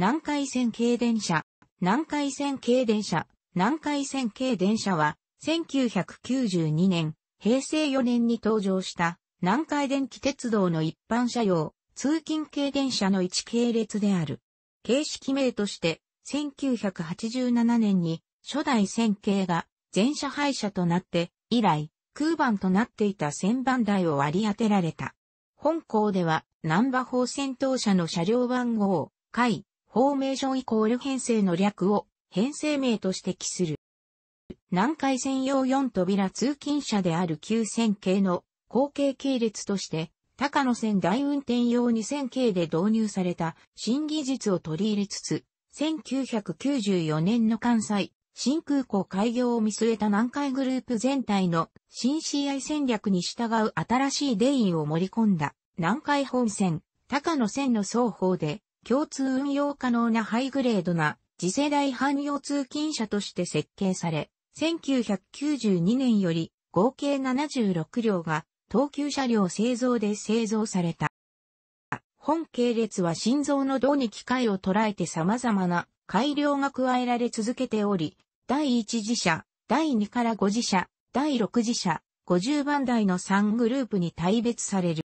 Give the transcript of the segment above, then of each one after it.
南海線軽電車、南海線軽電車、南海線軽電車は、1992年、平成4年に登場した南海電気鉄道の一般車両、通勤軽電車の一系列である。形式名として、1987年に初代線形が全車廃車となって、以来、空番となっていた1000番台を割り当てられた。本校では、南波方戦闘車の車両番号、回、フォーメーションイコール編成の略を編成名と指摘する。南海専用4扉通勤車である9000系の後継系列として、高野線大運転用2000系で導入された新技術を取り入れつつ、1994年の関西、新空港開業を見据えた南海グループ全体の新 CI 戦略に従う新しいデインを盛り込んだ南海本線、高野線の双方で共通運用可能なハイグレードな次世代汎用通勤車として設計され、1992年より合計76両が等級車両製造で製造された。本系列は心臓の胴に機械を捉えて様々な改良が加えられ続けており、第1次車、第2から5次車、第6次車、50番台の3グループに大別される。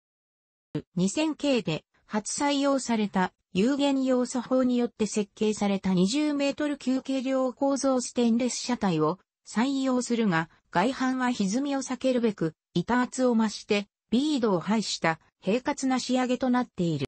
2000系で初採用された有限要素法によって設計された20メートル級軽量構造ステンレス車体を採用するが、外反は歪みを避けるべく、板厚を増してビードを排した平滑な仕上げとなっている。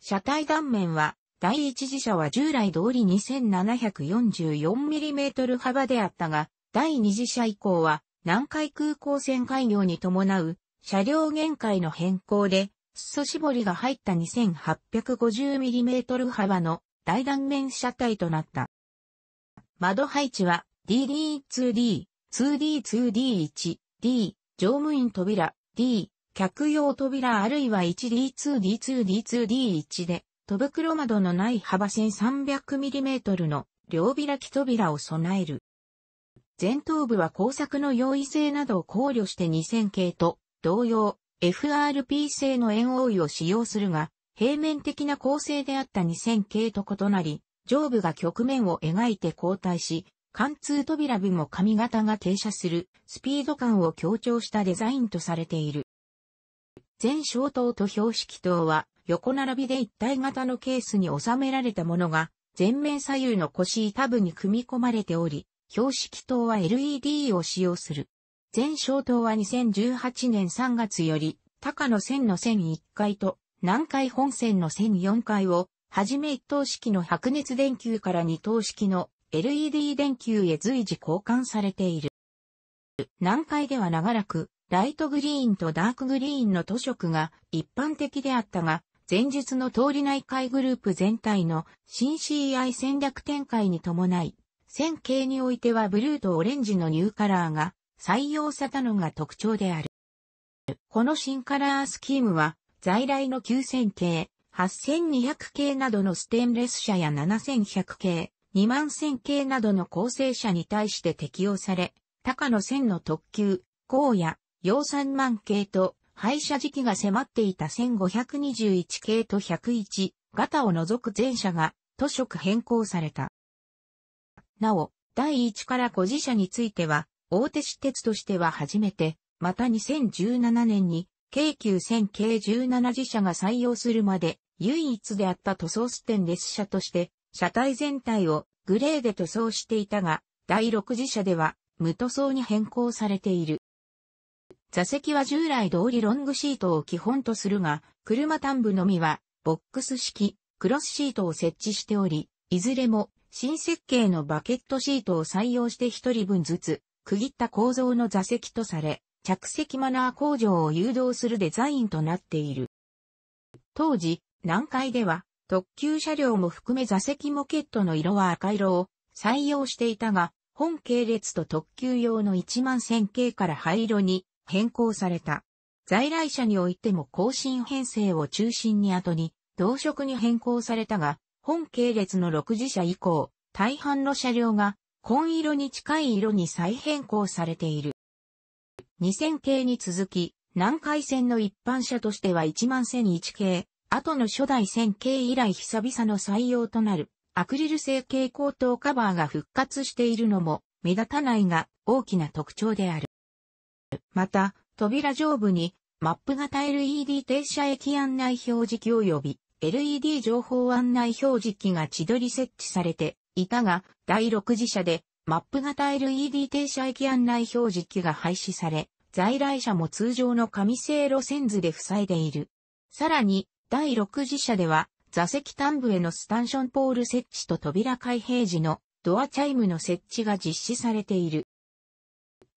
車体断面は、第一次車は従来通り 2744mm 幅であったが、第二次車以降は、南海空港線開業に伴う車両限界の変更で裾絞りが入った 2850mm 幅の大断面車体となった。窓配置は DD2D、2D2D1、D、乗務員扉、D、客用扉あるいは 1D2D2D2D1 で、戸袋窓のない幅 1300mm の両開き扉を備える。前頭部は工作の容易性などを考慮して2000系と同様、FRP 製の円覆いを使用するが、平面的な構成であった2000系と異なり、上部が曲面を描いて交代し、貫通扉部も髪型が停車するスピード感を強調したデザインとされている。全小灯と標識灯は横並びで一体型のケースに収められたものが前面左右の腰板部に組み込まれており、標識灯は LED を使用する。前小島は2018年3月より、高野線の線1階と、南海本線の線4階を、はじめ1等式の白熱電球から2等式の LED 電球へ随時交換されている。南海では長らく、ライトグリーンとダークグリーンの塗色が一般的であったが、前述の通り内海グループ全体の新 CI 戦略展開に伴い、線形においてはブルーとオレンジのニューカラーが採用されたのが特徴である。この新カラースキームは、在来の9000系、8200系などのステンレス車や7100系、21000系などの構成車に対して適用され、高野線の特急、高野、洋3万系と、廃車時期が迫っていた1521系と101、型を除く全車が、都色変更された。なお、第1から5自社については、大手私鉄としては初めて、また2017年に、京急線計17自社が採用するまで、唯一であった塗装ステンレス車として、車体全体をグレーで塗装していたが、第6次車では無塗装に変更されている。座席は従来通りロングシートを基本とするが、車端部のみはボックス式クロスシートを設置しており、いずれも新設計のバケットシートを採用して一人分ずつ区切った構造の座席とされ、着席マナー向上を誘導するデザインとなっている。当時、南海では特急車両も含め座席モケットの色は赤色を採用していたが、本系列と特急用の1万1000系から灰色に変更された。在来車においても更新編成を中心に後に同色に変更されたが、本系列の6次車以降、大半の車両が紺色に近い色に再変更されている。2000系に続き、南海線の一般車としては1万1001系、後の初代1000系以来久々の採用となる、アクリル製蛍光灯カバーが復活しているのも、目立たないが大きな特徴である。また、扉上部に、マップ型 LED 停車駅案内表示器及び LED 情報案内表示器が千鳥設置されていたが、第6次車で、マップ型 LED 停車駅案内表示器が廃止され、在来車も通常の紙製路線図で塞いでいる。さらに、第6次車では、座席端部へのスタンションポール設置と扉開閉時のドアチャイムの設置が実施されている。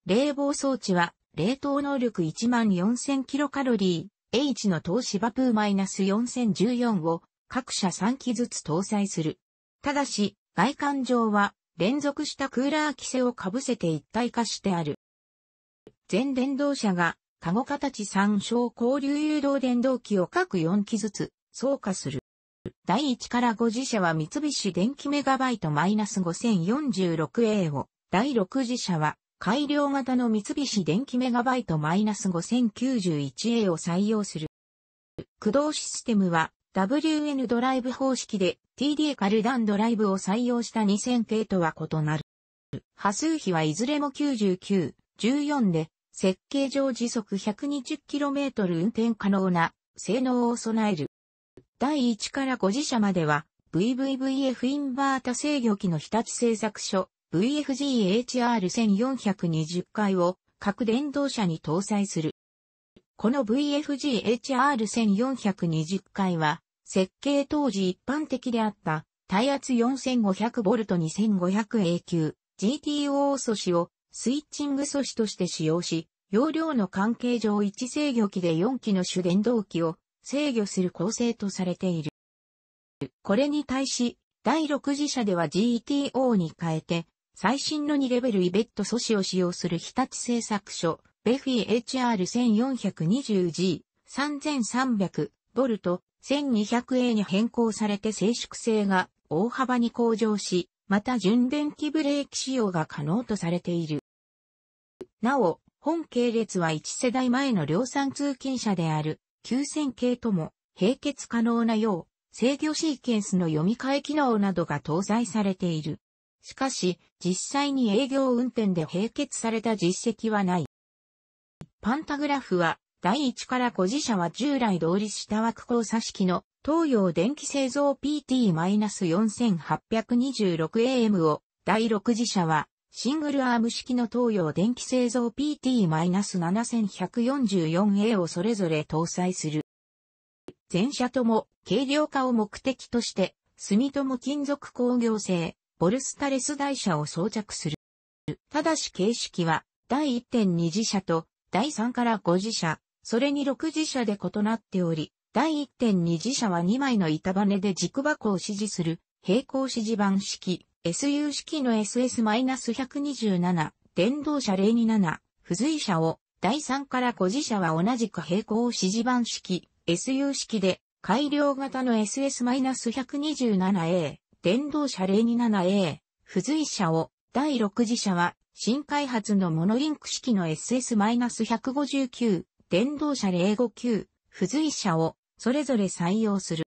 冷房装置は、冷凍能力14000キロカロリー、H の投資バプーマイナス -4014 を各社3機ずつ搭載する。ただし、外観上は連続したクーラー規制を被せて一体化してある。全電動車が、カゴ形参照交流誘導電動機を各4機ずつ、増加する。第1から5次車は三菱電機メガバイト -5046A を、第6次車は改良型の三菱電機メガバイト -5091A を採用する。駆動システムは WN ドライブ方式で t d カルダンドライブを採用した2000系とは異なる。波数比はいずれも99、14で、設計上時速 120km 運転可能な性能を備える。第1から5自社までは VVVF インバータ制御機の日立製作所 VFGHR1420 回を各電動車に搭載する。この VFGHR1420 回は設計当時一般的であった、耐圧 4500V2500A 級 GTO 素子をスイッチング素子として使用し、容量の関係上1制御機で4機の主電動機を制御する構成とされている。これに対し、第6次車では GTO に変えて、最新の2レベルイベット素子を使用する日立製作所、ベフィ HR1420G3300 ボルト 1200A に変更されて静粛性が大幅に向上し、また純電気ブレーキ使用が可能とされている。なお、本系列は1世代前の量産通勤車である9000系とも並結可能なよう、制御シーケンスの読み替え機能などが搭載されている。しかし、実際に営業運転で並結された実績はない。パンタグラフは第1から5次車は従来同立した枠交差式の東洋電気製造 PT-4826AM を、第6次車はシングルアーム式の東洋電気製造 PT-7144A をそれぞれ搭載する。全車とも軽量化を目的として、住友金属工業製、ボルスタレス台車を装着する。ただし形式は、第1.2次車と第3から5次車、それに6自社で異なっており、第1.2自社は2枚の板バネで軸箱を支持する平行指示板式 SU 式の SS-127 電動車027付随車を第3から5自社は同じく平行指示板式 SU 式で改良型の SS-127A 電動車 027A 付随車を第6次車は新開発のモノリンク式の SS-159 電動車059、付随車をそれぞれ採用する。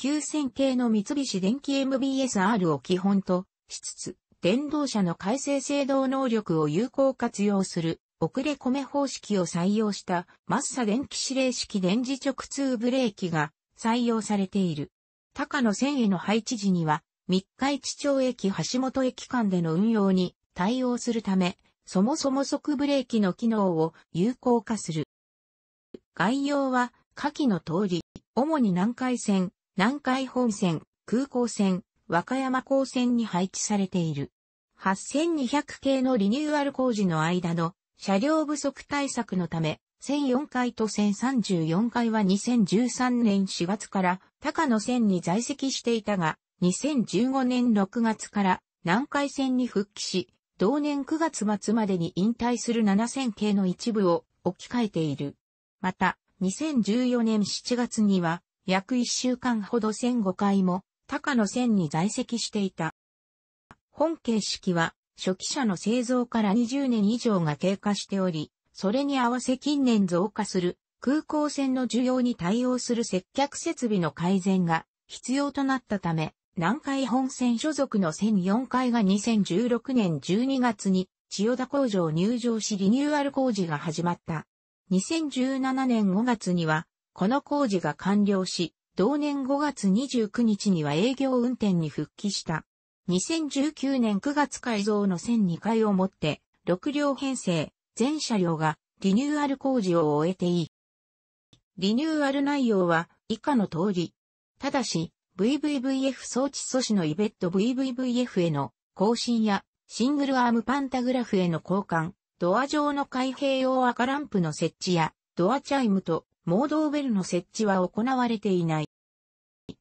9000系の三菱電機 MBSR を基本としつつ、電動車の改正制動能力を有効活用する遅れ込め方式を採用したマッサ電気指令式電磁直通ブレーキが採用されている。高野線への配置時には、三日市町駅橋本駅間での運用に対応するため、そもそも即ブレーキの機能を有効化する。概要は、下記の通り、主に南海線、南海本線、空港線、和歌山港線に配置されている。8200系のリニューアル工事の間の車両不足対策のため、1004階と1034階は2013年4月から高野線に在籍していたが、2015年6月から南海線に復帰し、同年9月末までに引退する7000系の一部を置き換えている。また、2014年7月には、約1週間ほど1005回も、高野線に在籍していた。本形式は、初期車の製造から20年以上が経過しており、それに合わせ近年増加する空港線の需要に対応する接客設備の改善が必要となったため、南海本線所属の1004階が2016年12月に千代田工場入場しリニューアル工事が始まった。2017年5月には、この工事が完了し、同年5月29日には営業運転に復帰した。2019年9月改造の1002階をもって、6両編成、全車両がリニューアル工事を終えていい。リニューアル内容は以下の通り。ただし、VVVF 装置素子のイベット VVVF への更新やシングルアームパンタグラフへの交換、ドア上の開閉用赤ランプの設置やドアチャイムとモードベルの設置は行われていない。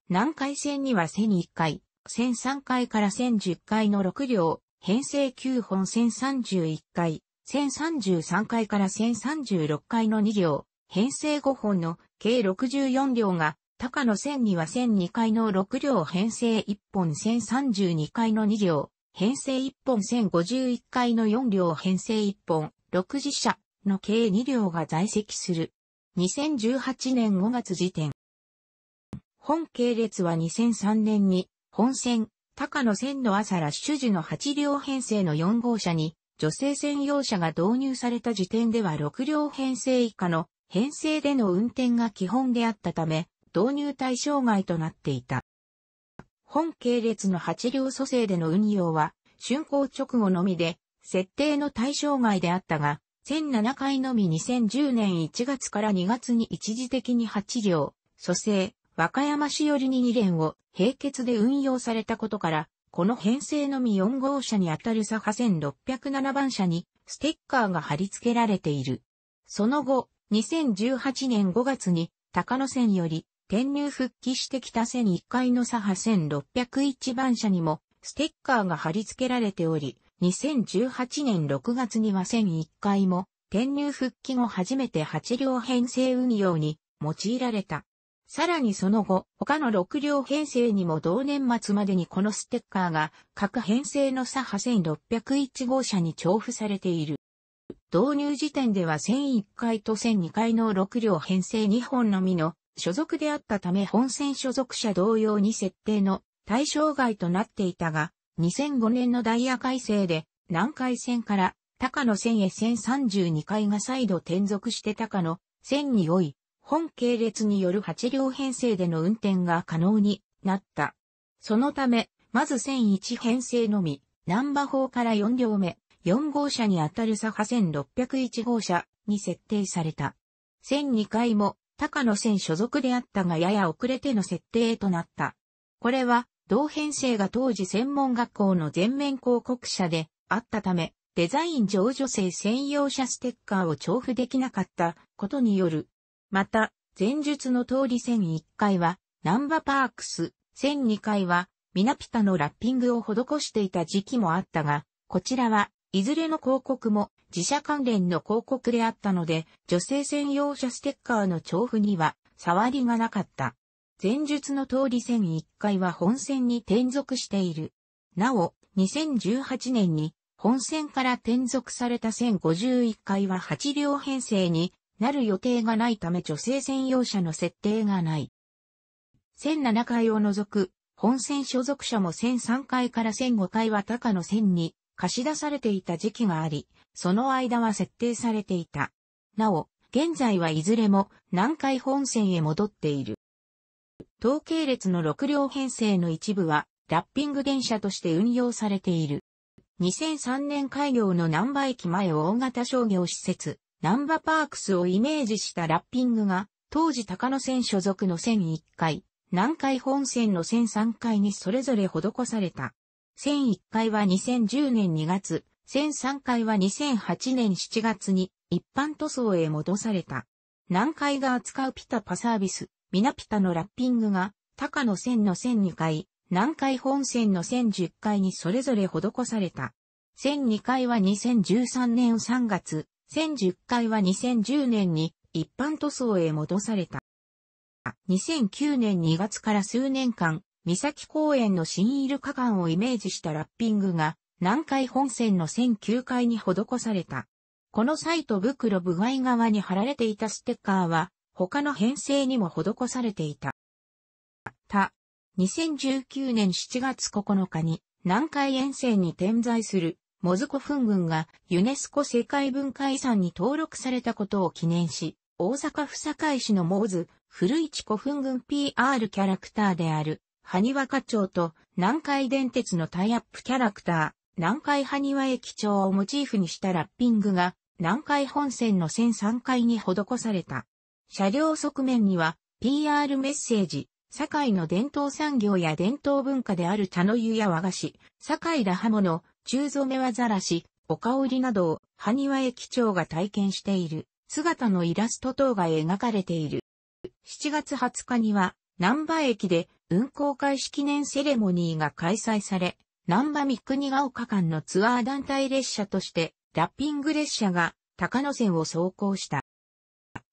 南海線には線0 1回、1003回から1010回の6両、編成9本1031回、1033回から1036回の2両、編成5本の計64両が高野線には1002回の6両編成1本1032回の2両、編成1本1051回の4両編成1本、6次車の計2両が在籍する。2018年5月時点。本系列は2003年に、本線、高野線の朝ラッシュ時の8両編成の4号車に、女性専用車が導入された時点では6両編成以下の編成での運転が基本であったため、導入対象外となっていた。本系列の8両組成での運用は、竣工直後のみで、設定の対象外であったが、1007回のみ2010年1月から2月に一時的に8両、蘇生、和歌山市寄りに2連を並結で運用されたことから、この編成のみ4号車にあたる左派1607番車にステッカーが貼り付けられている。その後、2018年5月に高野線より転入復帰してきた線1階の左派1 601番車にもステッカーが貼り付けられており、2018年6月には線1階も転入復帰後初めて8両編成運用に用いられた。さらにその後、他の6両編成にも同年末までにこのステッカーが各編成の左派1601号車に重付されている。導入時点では1001回と1002回の6両編成2本のみの所属であったため本線所属者同様に設定の対象外となっていたが、2005年のダイヤ改正で南海線から高野線へ0 32回が再度転属して高野線に多い、本系列による8両編成での運転が可能になった。そのため、まず0 1編成のみ、南波砲から4両目、4号車にあたる左派1601号車に設定された。0 2回も高野線所属であったがやや遅れての設定となった。これは、同編成が当時専門学校の全面広告者であったため、デザイン上女性専用車ステッカーを調布できなかったことによる。また、前述の通り線1階は、ナンバパークス、線2階は、ミナピタのラッピングを施していた時期もあったが、こちらはいずれの広告も自社関連の広告であったので、女性専用車ステッカーの調布には、触りがなかった。前述の通り線1階は本線に転属している。なお、2018年に本線から転属された線51階は8両編成になる予定がないため女性専用車の設定がない。1007階を除く本線所属者も1003階から1005階は高野線に貸し出されていた時期があり、その間は設定されていた。なお、現在はいずれも南海本線へ戻っている。統計列の6両編成の一部はラッピング電車として運用されている。2003年開業の南波駅前を大型商業施設、南波パークスをイメージしたラッピングが、当時高野線所属の線1階、南海本線の線3階にそれぞれ施された。線1階は2010年2月、1003階は2008年7月に一般塗装へ戻された。南海が扱うピタパサービス、ミナピタのラッピングが、高野線の1002階、南海本線の1010階にそれぞれ施された。1002階は2013年3月、1010階は2010年に一般塗装へ戻された。2009年2月から数年間、三崎公園の新イルカ館をイメージしたラッピングが南海本線の線9階に施された。このサイト袋部外側に貼られていたステッカーは、他の編成にも施されていた。た、2019年7月9日に、南海沿線に点在する、モズコフン群がユネスコ世界文化遺産に登録されたことを記念し、大阪府堺市のモーズ、古市古墳群 PR キャラクターである、ニワ課長と南海電鉄のタイアップキャラクター、南海埴輪駅長をモチーフにしたラッピングが、南海本線の線3階に施された。車両側面には、PR メッセージ、堺の伝統産業や伝統文化である茶の湯や和菓子、堺ら刃物、中染め和ざらし、お香りなどを、埴輪駅長が体験している、姿のイラスト等が描かれている。7月20日には、南波駅で運行開始記念セレモニーが開催され、南波三国ヶ丘間のツアー団体列車として、ラッピング列車が高野線を走行した。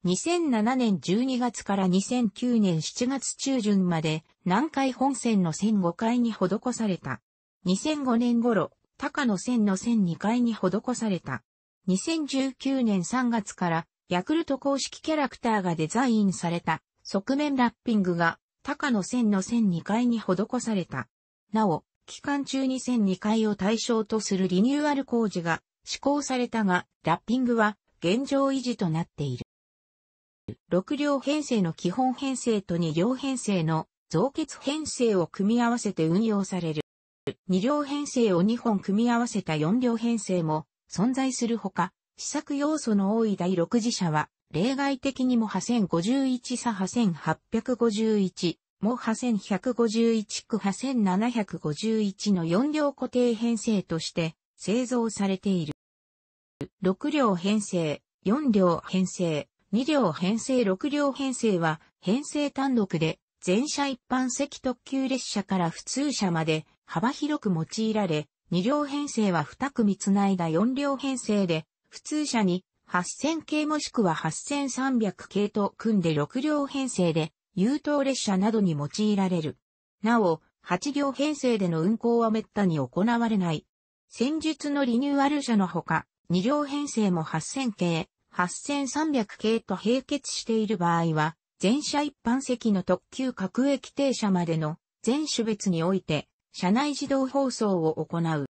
2007年12月から2009年7月中旬まで南海本線の線5階に施された。2005年頃、高野線の線2階に施された。2019年3月からヤクルト公式キャラクターがデザインされた側面ラッピングが高野線の線2階に施された。なお、期間中に1002回を対象とするリニューアル工事が施行されたが、ラッピングは現状維持となっている。6両編成の基本編成と2両編成の増結編成を組み合わせて運用される。2両編成を2本組み合わせた4両編成も存在するほか、試作要素の多い第6次車は、例外的にも破線51差破線851、モハ1151区ハ1751の4両固定編成として製造されている。6両編成、4両編成、2両編成、6両編成は編成単独で全車一般席特急列車から普通車まで幅広く用いられ、2両編成は2組繋いだ4両編成で普通車に8000系もしくは8300系と組んで6両編成で優等列車などに用いられる。なお、8行編成での運行は滅多に行われない。先日のリニューアル車のほか、2両編成も8000系、8300系と並結している場合は、全車一般席の特急各駅停車までの全種別において、車内自動放送を行う。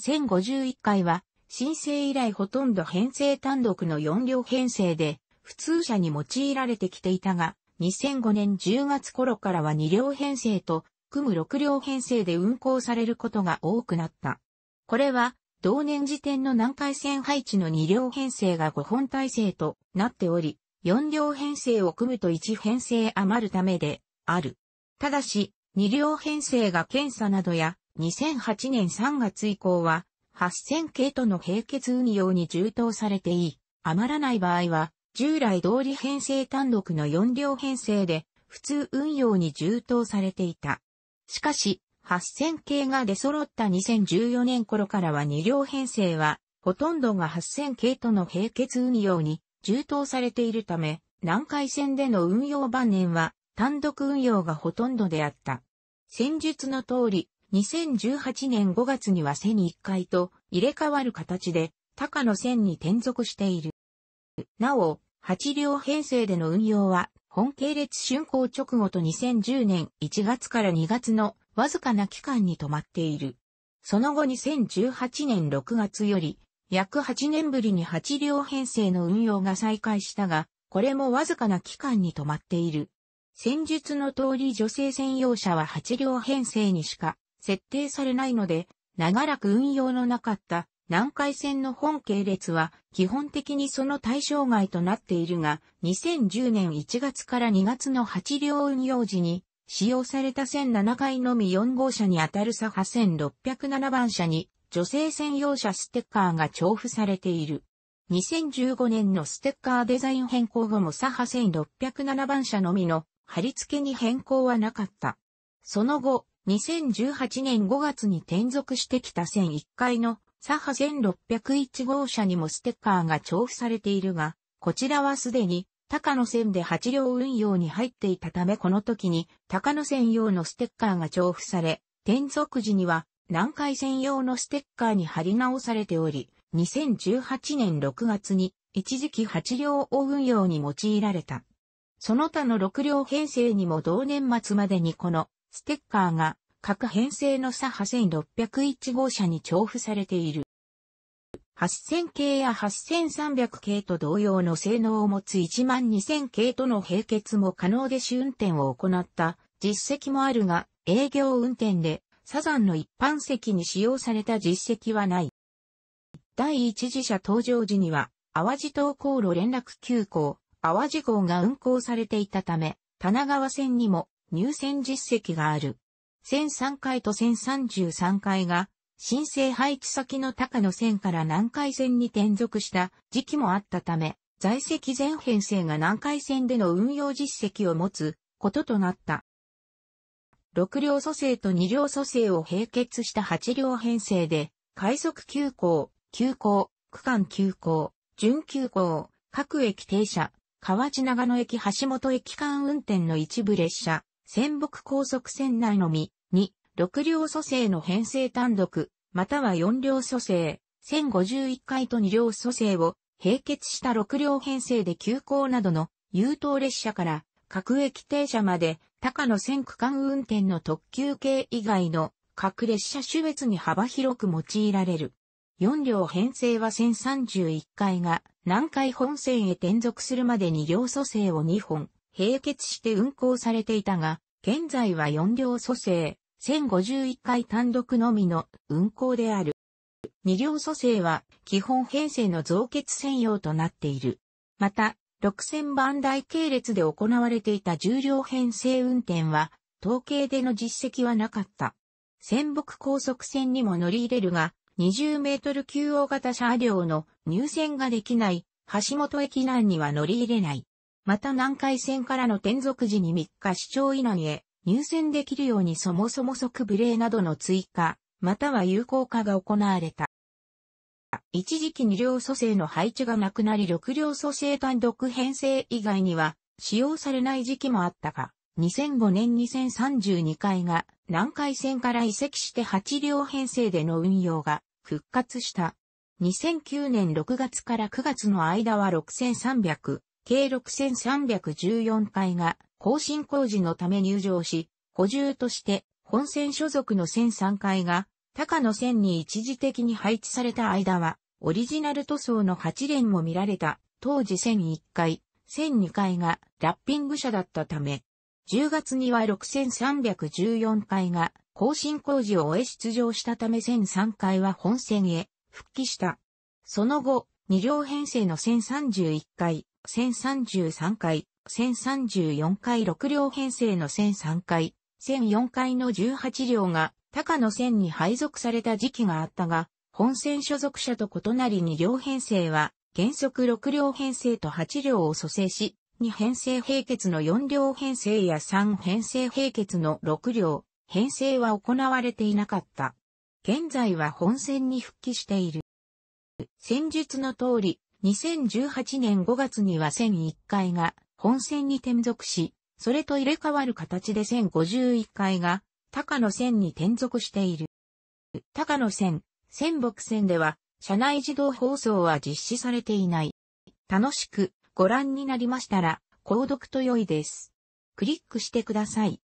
1051回は、申請以来ほとんど編成単独の4両編成で、普通車に用いられてきていたが、2005年10月頃からは2両編成と、組む6両編成で運行されることが多くなった。これは、同年時点の南海線配置の2両編成が5本体制となっており、4両編成を組むと1編成余るためである。ただし、2両編成が検査などや2008年3月以降は8000系との並結運用に充当されていい。余らない場合は従来通り編成単独の4両編成で、普通運用に充当されていた。しかし、8000系が出揃った2014年頃からは2両編成は、ほとんどが8000系との並結運用に充当されているため、南海線での運用晩年は単独運用がほとんどであった。戦術の通り、2018年5月には背に1回と入れ替わる形で、高野線に転属している。なお、8両編成での運用は、本系列竣工直後と2010年1月から2月のわずかな期間に止まっている。その後2018年6月より、約8年ぶりに8両編成の運用が再開したが、これもわずかな期間に止まっている。戦術の通り女性専用車は8両編成にしか設定されないので、長らく運用のなかった南海線の本系列は基本的にその対象外となっているが、2010年1月から2月の8両運用時に使用された0 7回のみ4号車にあたる左派1 607番車に女性専用車ステッカーが重付されている。2015年のステッカーデザイン変更後も左派1607番車のみの貼り付けに変更はなかった。その後、2018年5月に転属してきた0 1階のサハ1601号車にもステッカーが調布されているが、こちらはすでに高野線で8両運用に入っていたためこの時に高野線用のステッカーが調布され、転属時には南海線用のステッカーに貼り直されており、2018年6月に一時期8両を運用に用いられた。その他の6両編成にも同年末までにこのステッカーが各編成の左派1601号車に重付されている。8000系や8300系と同様の性能を持つ12000系との並結も可能で試運転を行った実績もあるが、営業運転でサザンの一般席に使用された実績はない。第一次車登場時には、淡路東航路連絡急行、淡路号が運行されていたため、棚川線にも入線実績がある。1003回と1033回が、申請配置先の高野線から南海線に転属した時期もあったため、在籍前編成が南海線での運用実績を持つこととなった。6両蘇生と2両蘇生を並結した8両編成で、快速急行、急行、区間急行、準急行、各駅停車、河内長野駅橋本駅間運転の一部列車、仙北高速線内のみ、6両組成の編成単独、または4両組成、1051回と2両組成を並結した6両編成で急行などの優等列車から各駅停車まで高野線区間運転の特急系以外の各列車種別に幅広く用いられる。4両編成は1031回が南海本線へ転属するまでに両組成を2本、並結して運行されていたが、現在は4両組成、1051回単独のみの運行である。二両蘇生は基本編成の増結専用となっている。また、6000番台系列で行われていた重量編成運転は、統計での実績はなかった。仙北高速線にも乗り入れるが、20メートル級大型車両の入線ができない、橋本駅南には乗り入れない。また南海線からの転属時に3日市長稲荷へ、入選できるようにそもそも即無礼などの追加、または有効化が行われた。一時期二両組成の配置がなくなり六両組成単独編成以外には使用されない時期もあったが、2005年2032回が南海線から移籍して八両編成での運用が復活した。2009年6月から9月の間は6300、計6314回が更新工事のため入場し、補充として本線所属の1003回が高野線に一時的に配置された間は、オリジナル塗装の8連も見られた当時1001回、1002回がラッピング車だったため、10月には6314回が更新工事を終え出場したため1003回は本線へ復帰した。その後、2両編成の1031回、1033回、1034回6両編成の1003回、1004回の18両が高野線に配属された時期があったが、本線所属者と異なり2両編成は原則6両編成と8両を蘇生し、2編成並結の4両編成や3編成並結の6両編成は行われていなかった。現在は本線に復帰している。戦術の通り、2018年5月には1001階が本線に転属し、それと入れ替わる形で1051階が高野線に転属している。高野線、仙北線では、車内自動放送は実施されていない。楽しくご覧になりましたら、購読と良いです。クリックしてください。